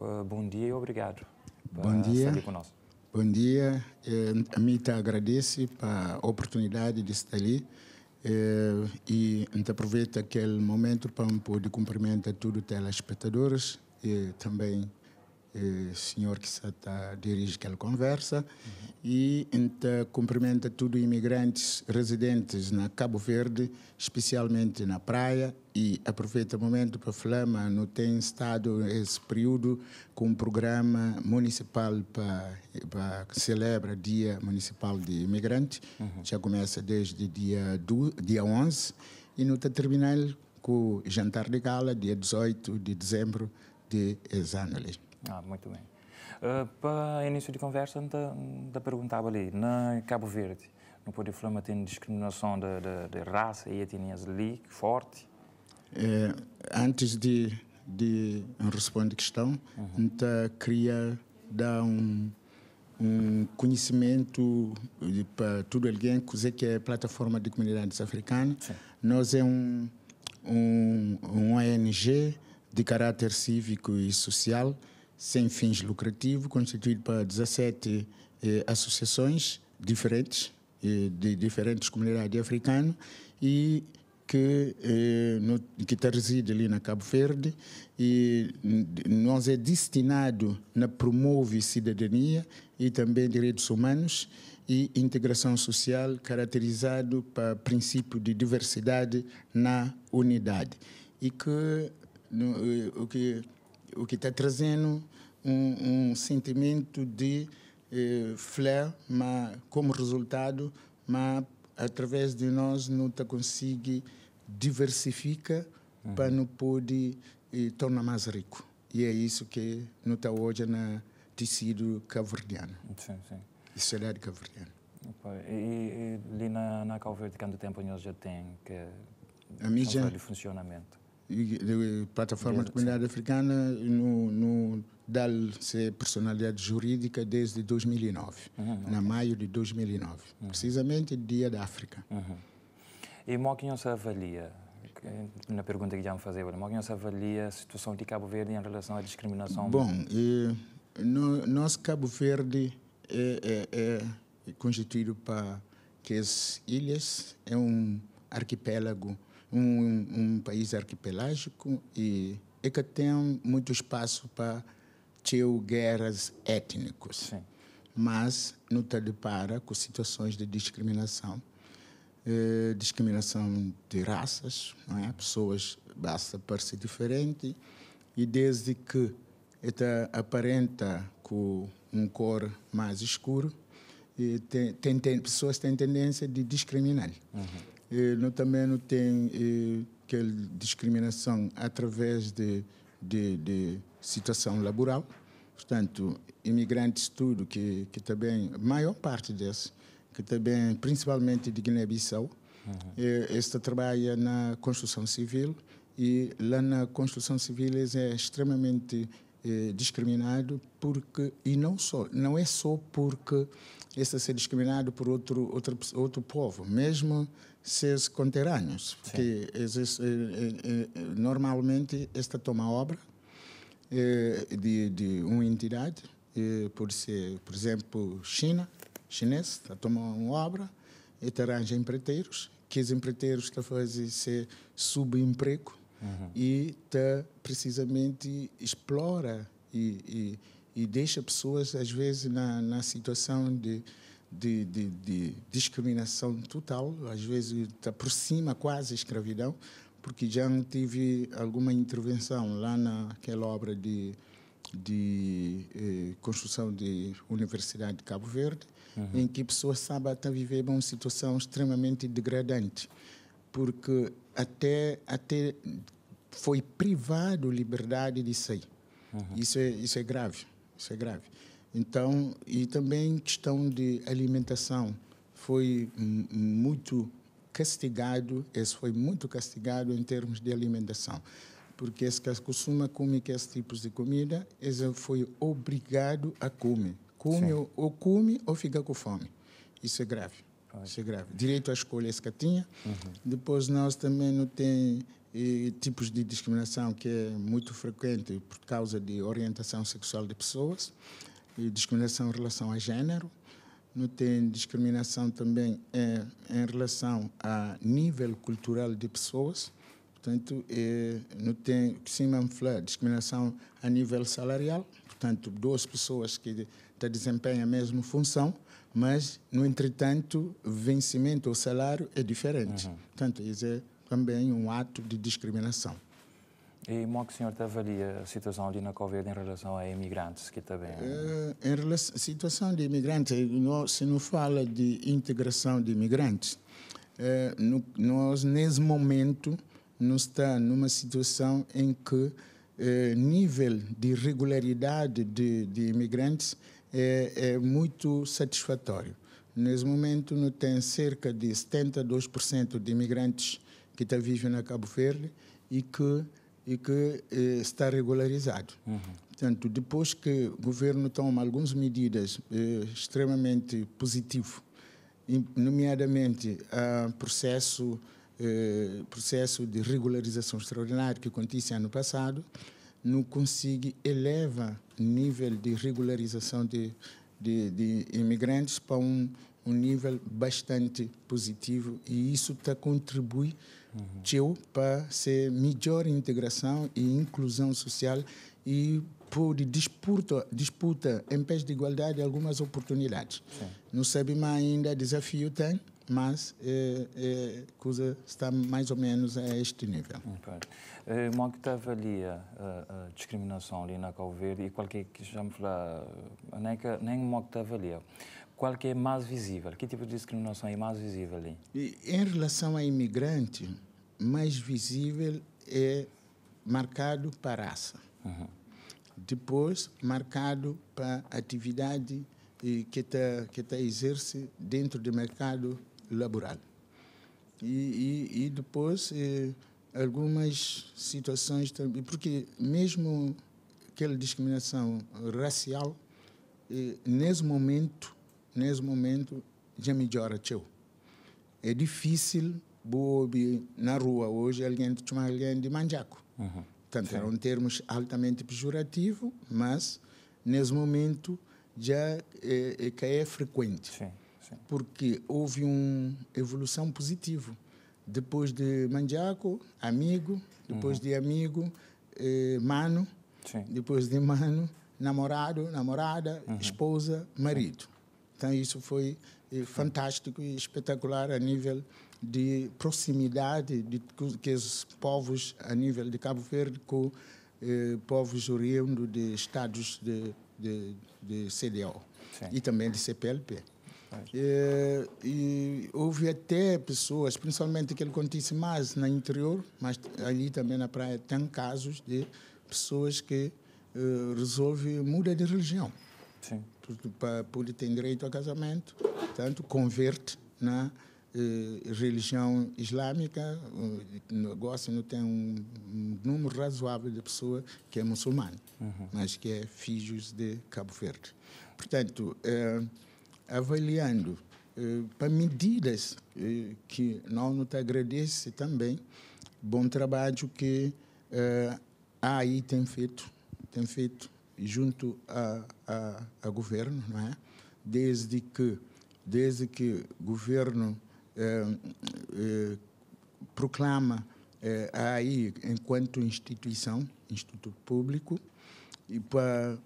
Ah, bom dia e obrigado bom dia. Bom dia. Eh, a Mita agradece a oportunidade de estar ali eh, e então aproveito aquele momento para um pouco de todos os telespectadores e também eh, senhor que está, dirige aquela conversa uhum. e então, cumprimenta todos os imigrantes residentes na Cabo Verde, especialmente na praia e aproveita o momento para falar, não tem estado esse período com um programa municipal para, para celebra Dia Municipal de Imigrante, uhum. já começa desde dia, do, dia 11 e não está com o jantar de gala, dia 18 de dezembro de Exanelis. Ah, muito bem. Uh, ah, para início de conversa, ainda, ainda perguntava ali, na Cabo Verde, no Poder Flama tem discriminação de, de, de raça e etnias ali, forte? É, antes de, de responder a questão, uhum. então, queria dar um, um conhecimento para todo alguém que é a plataforma de comunidades africanas. Sim. Nós é um, um, um ONG de caráter cívico e social sem fins lucrativos, constituído para 17 eh, associações diferentes, eh, de diferentes comunidades africanas, e que, eh, no, que está reside ali na Cabo Verde, e nós é destinado na promove cidadania e também direitos humanos e integração social, caracterizado para princípio de diversidade na unidade. E que, no, eh, o que o que está trazendo um, um, sentimento de eh, flair, mas como resultado, mas através de nós não está consegue diversifica uhum. para não poder eh, tornar mais rico. E é isso que não está hoje na tecido cabo Sim, sim. E é cabo-verdiana. E, e, e ali na, na Calverde, quanto tempo eles já tem que a mídia, funcionamento? de plataforma de comunidade africana no, no dar-se personalidade jurídica desde 2009, uhum, na okay. maio de 2009, uhum. precisamente Dia da África. Uhum. E Moquinho se é avalia, na pergunta que já me fazia, Moquinho se é avalia a situação de Cabo Verde em relação à discriminação? Bom, e, no, nosso Cabo Verde é, é, é constituído para que as ilhas é um arquipélago um, um país arquipelágico e, e que tem muito espaço para ter guerras étnicas. Sim. Mas não te depara com situações de discriminação. Eh, discriminação de raças, não é? pessoas basta parecer diferente e desde que está aparenta com um cor mais escuro, tem, tem, tem, pessoas têm tendência de discriminar. Uhum não, também não tem aquela discriminação através de, de, de situação laboral. Portanto, imigrantes tudo que, que também, a maior parte desses, que também, principalmente de Guiné-Bissau, uhum. este trabalha na construção civil e lá na construção civil eles é extremamente eh, discriminado porque e não só não é só porque esse é ser discriminado por outro outro outro povo mesmo seus conterrâneos, porque existe, eh, eh, eh, normalmente esta toma obra de, de uma entidade, por ser, por exemplo, China, chinês, está tomando uma obra e te arranja empreiteiros, que os empreiteiros te fazem ser subemprego uhum. e te tá precisamente explora e, e, e deixa pessoas às vezes na, na situação de de, de, de discriminação total, às vezes aproxima tá quase a escravidão, porque já tive alguma intervenção lá naquela obra de, de eh, construção de Universidade de Cabo Verde, uhum. em que pessoas sábado viveram uma situação extremamente degradante, porque até, até foi privado liberdade de sair. Uhum. Isso, é, isso é grave, isso é grave. Então, e também questão de alimentação. Foi muito castigado, esse foi muito castigado em termos de alimentação. Porque esse que costuma comer esses tipos de comida, esse foi obrigado a comer. Come Sim. ou come ou fica com fome. Isso é grave. Isso é grave. Direito à escolha esse que tinha. Uhum. Depois nós também não tem e, eh, tipos de discriminação que é muito frequente por causa de orientação sexual de pessoas e discriminação em relação a gênero, não tem discriminação também em, é, em relação a nível cultural de pessoas, portanto, é, não tem, sim, mesmo falar, discriminação a nível salarial, portanto, duas pessoas que desempenham a mesma função, mas, no entretanto, vencimento ou salário é diferente. Uhum. Portanto, isso é também um ato de discriminação. E como que o senhor avalia a situação ali na Covid em relação a imigrantes que também... Uh, em relação à situação de imigrantes, eh, se não fala de integração de imigrantes, uh, no, nós, nesse momento, não está numa situação em que eh, nível de regularidade de, de imigrantes é, é, muito satisfatório. Nesse momento, não tem cerca de 72% de imigrantes que tá vivem na Cabo Verde e que e que eh, está regularizado. Uhum. Portanto, depois que o governo toma algumas medidas eh, extremamente positivas, nomeadamente o processo, eh, processo de regularização extraordinária que aconteceu ano passado, não consegue elevar o nível de regularização de, de, de imigrantes para um um nível bastante positivo e isso está contribui uhum. para ser melhor integração e inclusão social e pôde disputa, disputa em pés de igualdade algumas oportunidades. Sim. Não sabe mais ainda, desafio tem, mas é, é, coisa está mais ou menos a este nível. Okay. Eh, como avalia a, a discriminação ali na Calverde e qualquer que já lá falar, nem que nem como que avalia qual que é mais visível? Que tipo de discriminação é mais visível ali? em relação a imigrante, mais visível é marcado para raça. Uhum. Depois, marcado para atividade eh, que está que tá exerce dentro do mercado laboral. E, e, e depois, eh, algumas situações também, porque mesmo aquela discriminação racial, eh, nesse momento, nesse momento já melhora teu. É difícil, bobe na rua hoje alguém te chama alguém de manjaco. Uhum. Portanto, Sim. eram termos altamente pejorativo, mas nesse momento já é, é, é frequente. Sim. Sim. Porque houve uma evolução positiva. Depois de mandiaco, amigo, depois uhum. de amigo, eh, mano, Sim. depois de mano, namorado, namorada, uhum. esposa, marido. Então, isso foi eh, fantástico e espetacular a nível de proximidade de que os povos, a nível de Cabo Verde, com eh, povos oriundos de estados de, de, de CDO Sim. e também de CPLP. E, eh, e, houve até pessoas, principalmente aquele que acontece mais no interior, mas ali também na praia tem casos de pessoas que eh, resolvem mudar de religião. Sim para poder ter direito ao casamento, tanto converte na né, eh, religião islâmica, eh, o negócio não tem um, um número razoável de pessoas que é muçulmano, uhum. mas que é filhos de Cabo Verde. Portanto, eh, avaliando eh, para medidas eh, que não nos agradece também, bom trabalho que eh, a AI tem feito, tem feito junto a, a, a governo, não é? Desde que desde que o governo eh, eh, proclama eh, a AI enquanto instituição, instituto público, e pra,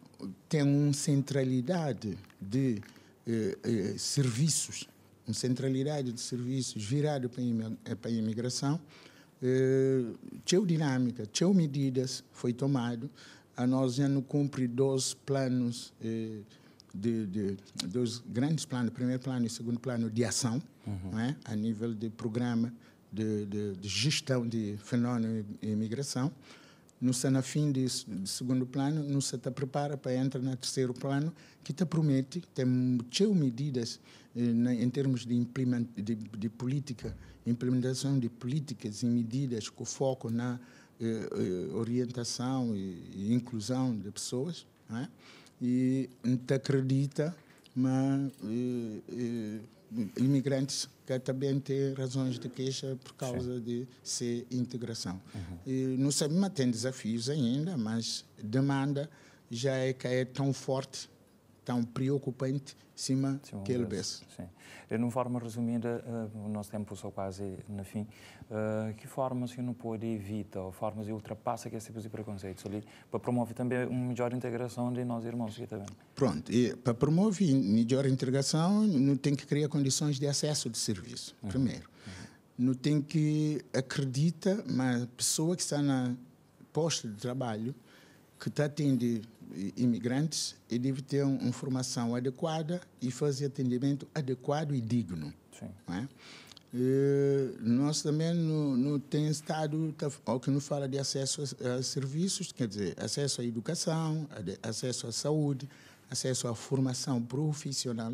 tem uma centralidade de eh, eh, serviços, uma centralidade de serviços virado para a eh, imigração, eh, teu dinâmica, teu medidas foi tomado a nós não cumpre dois planos, eh, de, de, dois grandes planos, primeiro plano e segundo plano de ação, uhum. é? a nível de programa de, de, de gestão de fenômeno e imigração. No na fim de, de, segundo plano, não se está prepara para entrar no terceiro plano, que te promete, tem muitas medidas eh, em termos de, implement, de, de política, implementação de políticas e medidas com foco na eh, eh, orientação e, inclusão de pessoas, é? e não acredita, mas eh, imigrantes que também têm razões de queixa por causa Sim. de ser integração. Uhum. E não sabemos, tem desafios ainda, mas demanda já é que é tão forte tão preocupante cima sim, que ele bece. Sim. De uma forma resumida, uh, o nosso tempo só quase no fim, uh, que formas que não pode evitar, ou formas que ultrapassa que esse tipo de preconceitos ali, para promover também uma melhor integração de nós irmãos aqui também? Pronto, e para promover melhor integração, não tem que criar condições de acesso de serviço, uhum. primeiro. Uhum. Não tem que acredita, mas a pessoa que está na posto de trabalho, que está atendendo imigrantes e deve ter uma, formação adequada e fazer atendimento adequado e digno. Sim. É? E, nós também não, tem estado tá, ao que nos fala de acesso a, a, serviços, quer dizer, acesso à educação, acesso à saúde, acesso à formação profissional.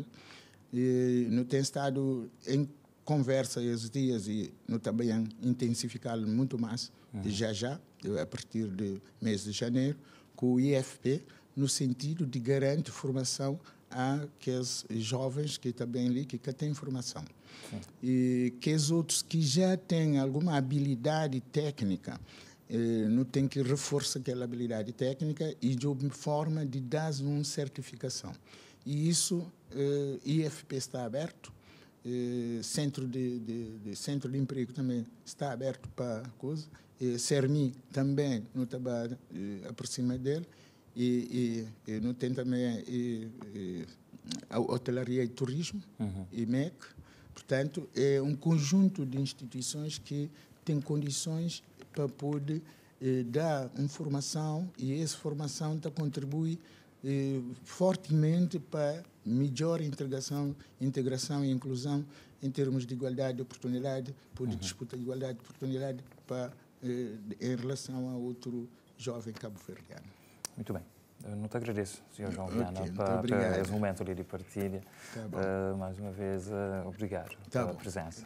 E, não tem estado em conversa esses dias e no também intensificar muito mais uhum. já já a partir do mês de janeiro com o IFP, no sentido de garantir formação a àqueles jovens que também ali que, que têm formação. Sim. E que os outros que já têm alguma habilidade técnica, eh, não tem que reforçar aquela habilidade técnica e de uma forma de dar uma certificação. E isso, eh, IFP está aberto, eh, centro de, de, de, centro de emprego também está aberto para coisa. E eh, CERMI também no estava eh, aproxima dele. E, e, e não tem também e, eh, e, a hotelaria e turismo, uhum. e MEC. Portanto, é um conjunto de instituições que têm condições para poder eh, dar informação e essa formação está contribui fortemente para melhor integração, integração e inclusão em termos de igualdade de oportunidade, por uhum. disputa de igualdade de oportunidade para, eh, em relação a outro jovem cabo-verdiano. Muito bem. Eu não te agradeço, Sr. João Viana, okay, para, para esse momento ali de partilha. Tá uh, mais uma vez, uh, obrigado tá pela bom. presença.